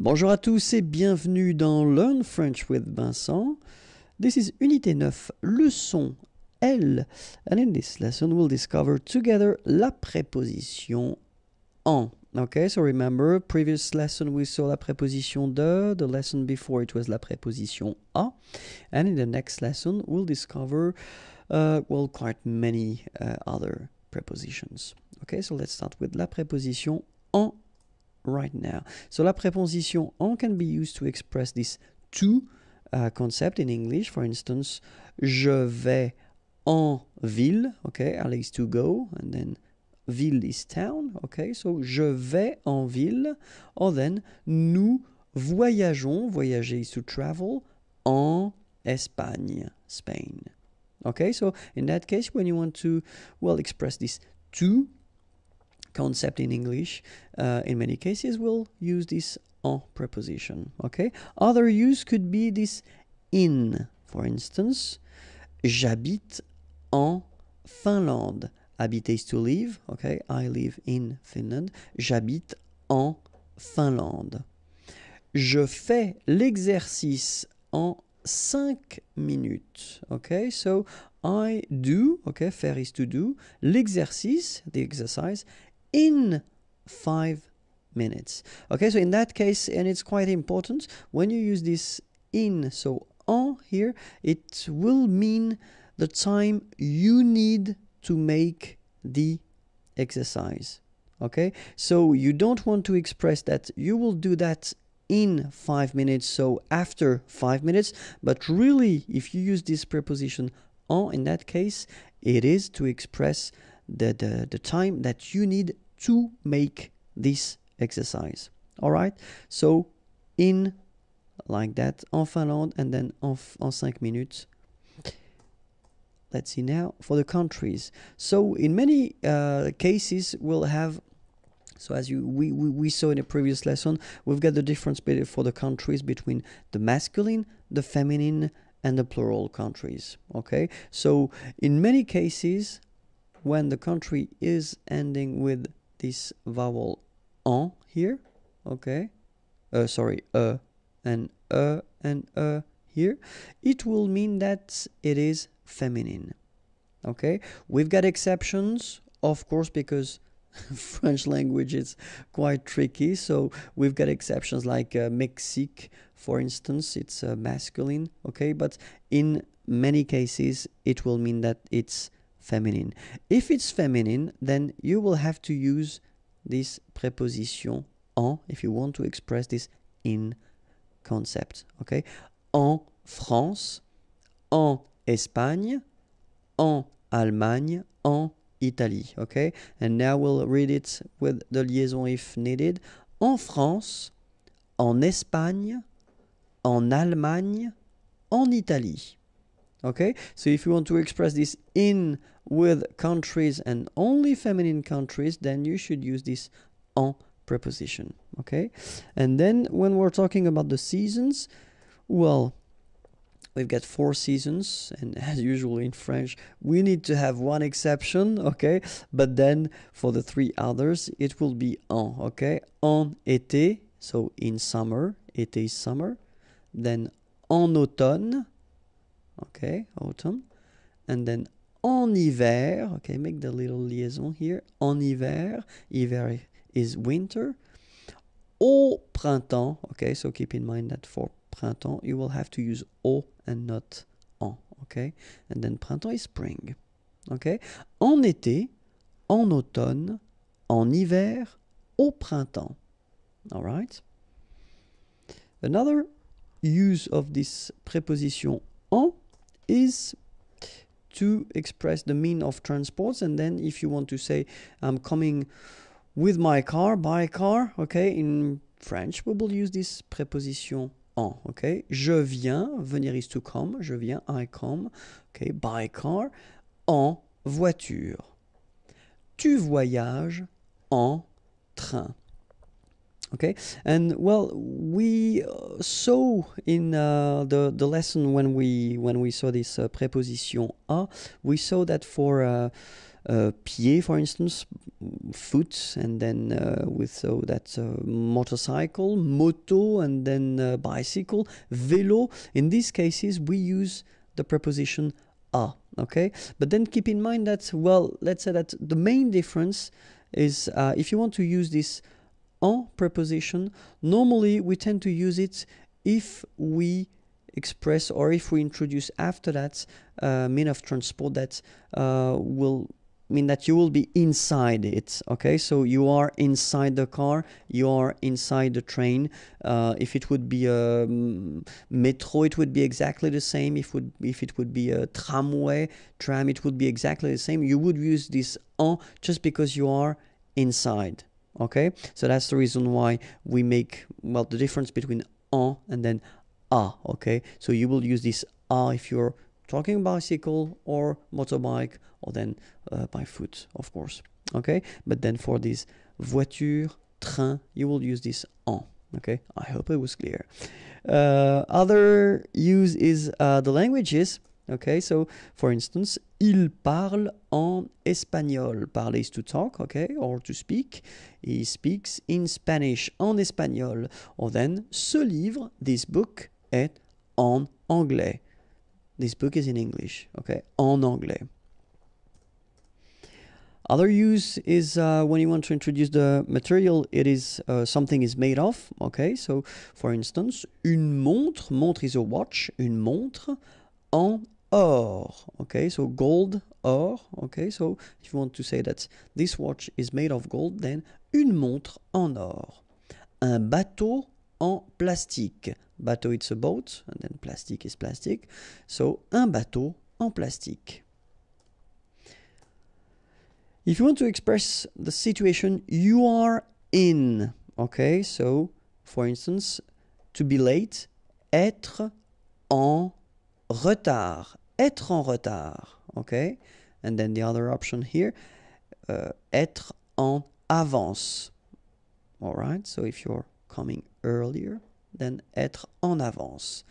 Bonjour à tous et bienvenue dans Learn French with Vincent. This is Unité 9, leçon L. And in this lesson, we'll discover together la préposition en. Okay, so remember, previous lesson we saw la préposition de, the lesson before it was la préposition a, and in the next lesson we'll discover, uh, well, quite many uh, other prepositions. Okay, so let's start with la préposition right now. So la préposition on can be used to express this to uh, concept in English. For instance, je vais en ville. Okay, Alex to go, and then ville is town. Okay, so je vais en ville. Or then nous voyageons. Voyager is to travel en Espagne, Spain. Okay, so in that case, when you want to well express this to concept in English, uh, in many cases, we'll use this en preposition. Okay. Other use could be this in, for instance. J'habite en Finlande. Habiter is to live. Okay. I live in Finland. J'habite en Finlande. Je fais l'exercice en cinq minutes. Okay, so I do, okay, faire is to do, l'exercice, the exercise, in five minutes. Okay, so in that case, and it's quite important, when you use this in, so en here, it will mean the time you need to make the exercise. Okay, so you don't want to express that you will do that in five minutes, so after five minutes, but really, if you use this preposition en in that case, it is to express the, the, the time that you need to make this exercise. All right, so in like that, en Finland, and then en, en 5 minutes. Let's see now for the countries. So in many uh, cases, we'll have so as you we, we, we saw in a previous lesson, we've got the difference for the countries between the masculine, the feminine, and the plural countries. Okay, so in many cases, when the country is ending with this vowel en here, okay? Uh, sorry, uh, and uh, and uh here, it will mean that it is feminine, okay? We've got exceptions, of course, because French language is quite tricky, so we've got exceptions like uh, Mexique, for instance, it's uh, masculine, okay? But in many cases, it will mean that it's feminine. If it's feminine, then you will have to use this preposition en if you want to express this in concept. Okay? En France, en Espagne, en Allemagne, en Italie. Okay? And now we'll read it with the liaison if needed. En France, en Espagne, en Allemagne, en Italie okay so if you want to express this in with countries and only feminine countries then you should use this en preposition okay and then when we're talking about the seasons well we've got four seasons and as usual in french we need to have one exception okay but then for the three others it will be en okay en été so in summer été is summer then en automne okay, autumn. And then en hiver, okay, make the little liaison here. En hiver, hiver is winter. Au printemps, okay, so keep in mind that for printemps, you will have to use au and not en, okay? And then printemps is spring, okay? En été, en automne, en hiver, au printemps, all right? Another use of this preposition en is to express the mean of transports and then if you want to say I'm coming with my car by car okay in French we will use this preposition en okay je viens venir is to come je viens I come okay by car en voiture tu voyages en train Okay, and well, we uh, saw in uh, the the lesson when we when we saw this uh, preposition a, we saw that for uh, uh, pied, for instance, foot, and then uh, saw that uh, motorcycle, moto, and then uh, bicycle, vélo. In these cases, we use the preposition a. Okay, but then keep in mind that well, let's say that the main difference is uh, if you want to use this en preposition. Normally, we tend to use it if we express or if we introduce after that uh, mean of transport that uh, will mean that you will be inside it okay so you are inside the car you are inside the train uh, if it would be a um, metro it would be exactly the same if would if it would be a tramway tram it would be exactly the same you would use this en just because you are inside okay so that's the reason why we make well the difference between on and then a okay so you will use this a if you're talking bicycle or motorbike or then uh, by foot of course okay but then for this voiture train you will use this on okay i hope it was clear uh, other use is uh, the languages Okay, so for instance, il parle en espagnol. Parler is to talk, okay, or to speak. He speaks in Spanish, en espagnol. Or then, ce livre, this book, est en anglais. This book is in English, okay, en anglais. Other use is uh, when you want to introduce the material it is uh, something is made of. Okay, so for instance, une montre, montre is a watch, une montre en or. Okay, so gold or. Okay, so if you want to say that this watch is made of gold, then une montre en or. Un bateau en plastique. Bateau, it's a boat, and then plastic is plastic. So, un bateau en plastique. If you want to express the situation you are in, okay, so for instance, to be late, être en retard, être en retard, ok And then the other option here, euh, être en avance. Alright. so if you're coming earlier, then être en avance.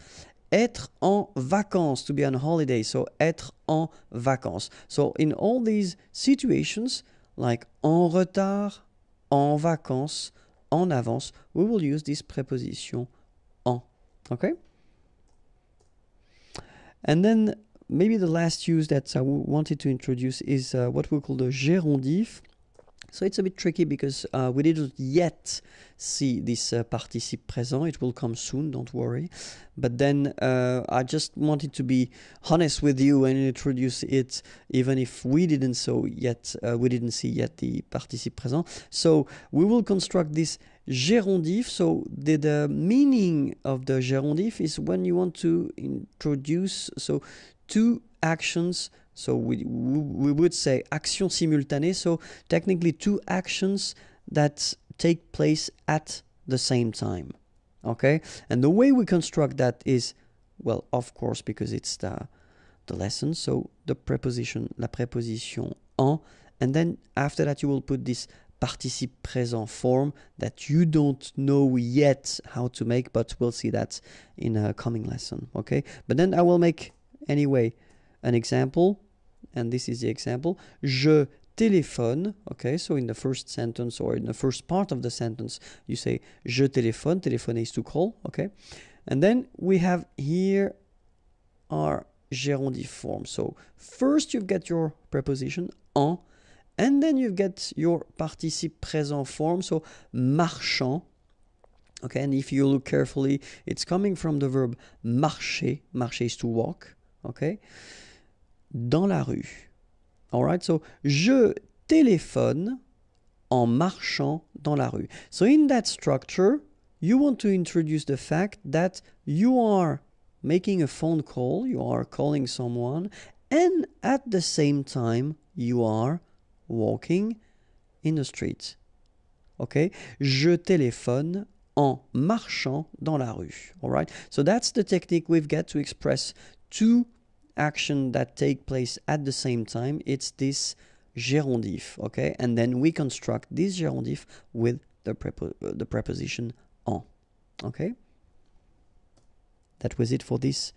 Être en vacances, to be on holiday, so être en vacances. So in all these situations, like en retard, en vacances, en avance, we will use this preposition en. Okay? And then maybe the last use that I wanted to introduce is uh, what we call the gérondif. So it's a bit tricky because uh, we didn't yet see this uh, participe present. It will come soon, don't worry. But then uh, I just wanted to be honest with you and introduce it, even if we didn't so yet, uh, we didn't see yet the participe present. So we will construct this gerundive. So the, the meaning of the gerundive is when you want to introduce so two actions so we, we would say action simultanée. So technically two actions that take place at the same time. Okay. And the way we construct that is, well, of course, because it's the, the lesson. So the preposition, la preposition en, and then after that you will put this participe present form that you don't know yet how to make, but we'll see that in a coming lesson, okay? But then I will make, anyway, an example and this is the example, je téléphone. Okay, so in the first sentence or in the first part of the sentence, you say je téléphone. Téléphone is to call. Okay, and then we have here our gerundive form. So first you've got your preposition en, and then you get your participe présent form. So marchant. Okay, and if you look carefully, it's coming from the verb marcher. Marcher is to walk. Okay dans la rue. Alright, so je téléphone en marchant dans la rue. So in that structure, you want to introduce the fact that you are making a phone call, you are calling someone, and at the same time, you are walking in the street. Okay? Je téléphone en marchant dans la rue. All right? So that's the technique we've got to express two action that take place at the same time, it's this gérondif, okay? And then we construct this gérondif with the, prepo uh, the preposition en, okay? That was it for this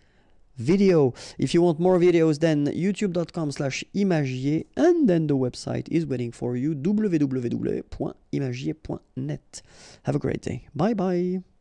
video. If you want more videos, then youtube.com slash imagier, and then the website is waiting for you, www.imagier.net. Have a great day. Bye-bye.